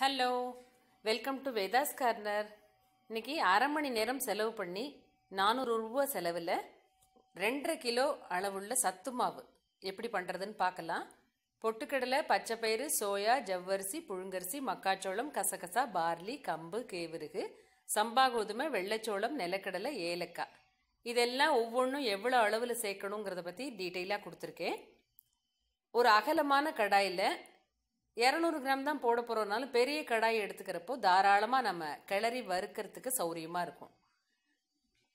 hello welcome to Vedha's corner இன்னைக்கு அரை மணி நேரம் செலவு பண்ணி நானூறு ரூபா செலவில் ரெண்டரை கிலோ அளவுள்ள சத்து மாவு எப்படி பண்ணுறதுன்னு பார்க்கலாம் பொட்டுக்கடலை பச்சைப்பயிறு சோயா ஜவ்வரிசி புழுங்கரிசி மக்காச்சோளம் கசகசா பார்லி கம்பு கேவருகு சம்பா கோதுமை வெள்ளைச்சோளம் நிலக்கடலை ஏலக்காய் இதெல்லாம் ஒவ்வொன்றும் எவ்வளோ அளவில் சேர்க்கணுங்கிறத பற்றி டீட்டெயிலாக கொடுத்துருக்கேன் ஒரு அகலமான கடாயில் இரநூறு கிராம் தான் போட போகிறோம்னாலும் பெரிய கடாய் எடுத்துக்கிறப்போ தாராளமாக நம்ம கிளறி வறுக்கிறதுக்கு சௌரியமாக இருக்கும்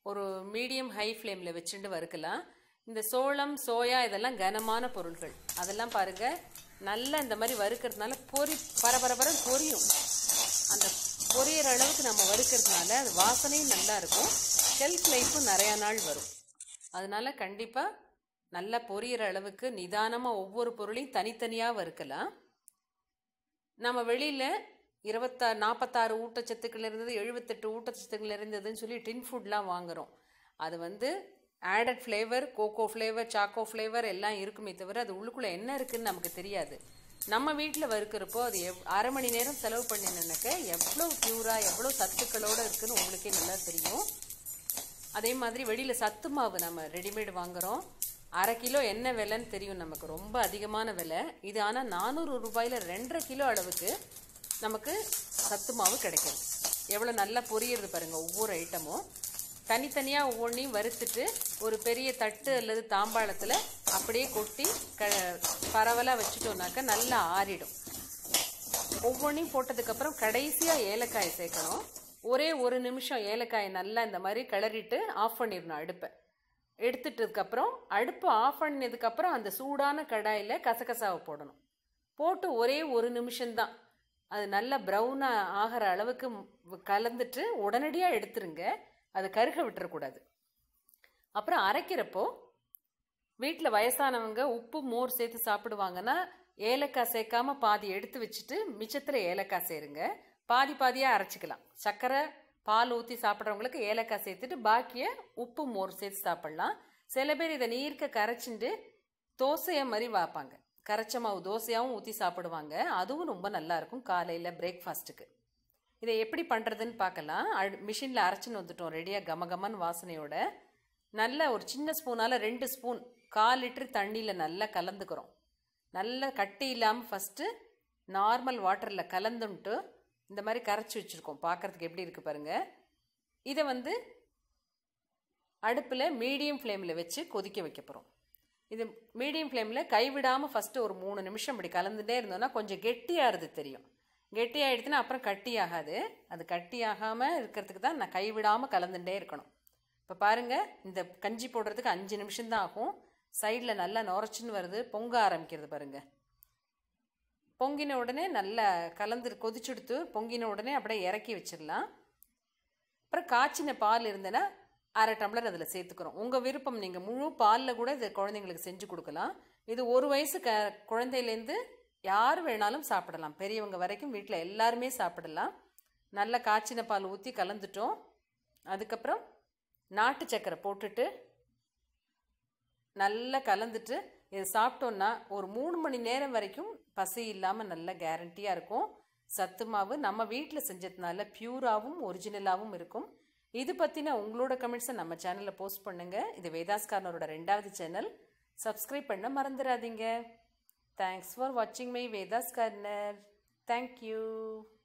ஒரு மீடியம் ஹை ஃப்ளேமில் வச்சுட்டு வறுக்கலாம் இந்த சோளம் சோயா இதெல்லாம் கனமான பொருள்கள் அதெல்லாம் பாருங்கள் நல்லா இந்த மாதிரி வறுக்கிறதுனால பொறி பரபரபரம் பொரியும் அந்த பொரியிற அளவுக்கு நம்ம வறுக்கிறதுனால அது வாசனையும் நல்லா இருக்கும் ஹெல்த் லைஃப்பும் நிறையா நாள் வரும் அதனால் கண்டிப்பாக நல்லா பொரியற அளவுக்கு நிதானமாக ஒவ்வொரு பொருளையும் தனித்தனியாக வறுக்கலாம் நம்ம வெளியில் இருபத்தா நாற்பத்தாறு ஊட்டச்சத்துக்கள் இருந்தது எழுபத்தெட்டு ஊட்டச்சத்துக்கள் இருந்ததுன்னு சொல்லி டின் ஃபுட்லாம் வாங்குகிறோம் அது வந்து added flavour cocoa flavour choco flavour எல்லாம் இருக்குமே தவிர அது உள்ளுக்குள்ளே என்ன இருக்குதுன்னு நமக்கு தெரியாது நம்ம வீட்டில் வறுக்கிறப்போ அது எவ் அரை மணி நேரம் செலவு பண்ணினக்க எவ்வளோ ப்யூராக எவ்வளோ சத்துக்களோடு இருக்குதுன்னு உங்களுக்கே நல்லா தெரியும் அதே மாதிரி வெளியில் சத்து மாவு நம்ம ரெடிமேடு வாங்குகிறோம் அரை கிலோ என்ன விலைன்னு தெரியும் நமக்கு ரொம்ப அதிகமான விலை இது ஆனால் நானூறு ரூபாயில் ரெண்டரை கிலோ அளவுக்கு நமக்கு சத்து மாவு கிடைக்கும் எவ்வளோ நல்லா பொரியறது பாருங்கள் ஒவ்வொரு ஐட்டமும் தனித்தனியாக ஒவ்வொன்றையும் வறுத்துட்டு ஒரு பெரிய தட்டு அல்லது தாம்பாளத்தில் அப்படியே கொட்டி க பரவலாக வச்சுட்டோம்னாக்கா நல்லா ஆறிடும் ஒவ்வொன்றையும் போட்டதுக்கப்புறம் கடைசியாக ஏலக்காய் சேர்க்கணும் ஒரே ஒரு நிமிஷம் ஏலக்காயை நல்லா இந்த மாதிரி கிளறிட்டு ஆஃப் பண்ணிடணும் அடுப்பை எடுத்துட்டதுக்கப்புறம் அடுப்பு ஆஃப் பண்ணதுக்கப்புறம் அந்த சூடான கடாயில் கசகசாவை போடணும் போட்டு ஒரே ஒரு நிமிஷம்தான் அது நல்லா ப்ரௌனாக ஆகிற அளவுக்கு கலந்துட்டு உடனடியாக எடுத்துருங்க அதை கருக விட்டுறக்கூடாது அப்புறம் அரைக்கிறப்போ வீட்டில் வயசானவங்க உப்பு மோர் சேர்த்து சாப்பிடுவாங்கன்னா ஏலக்காய் சேர்க்காம பாதி எடுத்து வச்சுட்டு மிச்சத்தில் ஏலக்காய் சேருங்க பாதி பாதியாக அரைச்சிக்கலாம் சர்க்கரை பால் ஊற்றி சாப்பிட்றவங்களுக்கு ஏலக்காய் சேர்த்துட்டு பாக்கியை உப்பு மோர் சேர்த்து சாப்பிட்லாம் சில பேர் இதை நீர்க்க கரைச்சிண்டு தோசையை மாதிரி வாப்பாங்க கரைச்ச மாவு தோசையாகவும் ஊற்றி சாப்பிடுவாங்க அதுவும் ரொம்ப நல்லாயிருக்கும் காலையில் பிரேக்ஃபாஸ்ட்டுக்கு இதை எப்படி பண்ணுறதுன்னு பார்க்கலாம் மிஷினில் அரைச்சின்னு வந்துட்டோம் ரெடியாக கமகமன் வாசனையோட நல்ல ஒரு சின்ன ஸ்பூனால் ரெண்டு ஸ்பூன் கால் லிட்டர் தண்ணியில் நல்லா கலந்துக்கிறோம் நல்லா கட்டி இல்லாமல் ஃபஸ்ட்டு நார்மல் வாட்டரில் கலந்துன்ட்டு இந்த மாதிரி கரைச்சி வச்சுருக்கோம் பார்க்குறதுக்கு எப்படி இருக்குது பாருங்கள் இதை வந்து அடுப்பில் மீடியம் ஃப்ளேமில் வச்சு கொதிக்க வைக்க போகிறோம் இது மீடியம் ஃப்ளேமில் கைவிடாமல் ஃபஸ்ட்டு ஒரு மூணு நிமிஷம் இப்படி கலந்துகிட்டே இருந்தோன்னா கொஞ்சம் கெட்டியாகிறது தெரியும் கெட்டியாகிடுதுன்னா அப்புறம் கட்டியாகாது அது கட்டியாகாமல் இருக்கிறதுக்கு தான் நான் கைவிடாமல் கலந்துகிட்டே இருக்கணும் இப்போ பாருங்கள் இந்த கஞ்சி போடுறதுக்கு அஞ்சு நிமிஷம்தான் ஆகும் சைடில் நல்லா நுரைச்சின்னு வருது பொங்க ஆரம்பிக்கிறது பாருங்கள் பொங்கின உடனே நல்லா கலந்து கொதிச்செடுத்து பொங்கின உடனே அப்படியே இறக்கி வச்சிடலாம் அப்புறம் காய்ச்சின பால் இருந்தேன்னா அரை டம்ளர் அதில் சேர்த்துக்கிறோம் உங்கள் விருப்பம் நீங்கள் முழு பாலில் கூட இதை குழந்தைங்களுக்கு செஞ்சு கொடுக்கலாம் இது ஒரு வயசு க குழந்தையிலேருந்து யார் வேணாலும் சாப்பிடலாம் பெரியவங்க வரைக்கும் வீட்டில் எல்லாருமே சாப்பிடலாம் நல்லா காய்ச்சின பால் ஊற்றி கலந்துட்டோம் அதுக்கப்புறம் நாட்டு சக்கரை போட்டுட்டு நல்லா கலந்துட்டு இதை சாப்பிட்டோன்னா ஒரு மூணு மணி நேரம் வரைக்கும் பசி இல்லாமல் நல்ல கேரண்டியாக இருக்கும் சத்து மாவு நம்ம வீட்டில் செஞ்சதுனால பியூராகவும் ஒரிஜினலாகவும் இருக்கும் இது பற்றின உங்களோட கமெண்ட்ஸை நம்ம சேனலில் போஸ்ட் பண்ணுங்கள் இது வேதாஸ் ரெண்டாவது சேனல் சப்ஸ்கிரைப் பண்ண மறந்துடாதீங்க தேங்க்ஸ் ஃபார் வாட்சிங் மை வேதாஸ்கார்னர் தேங்க்யூ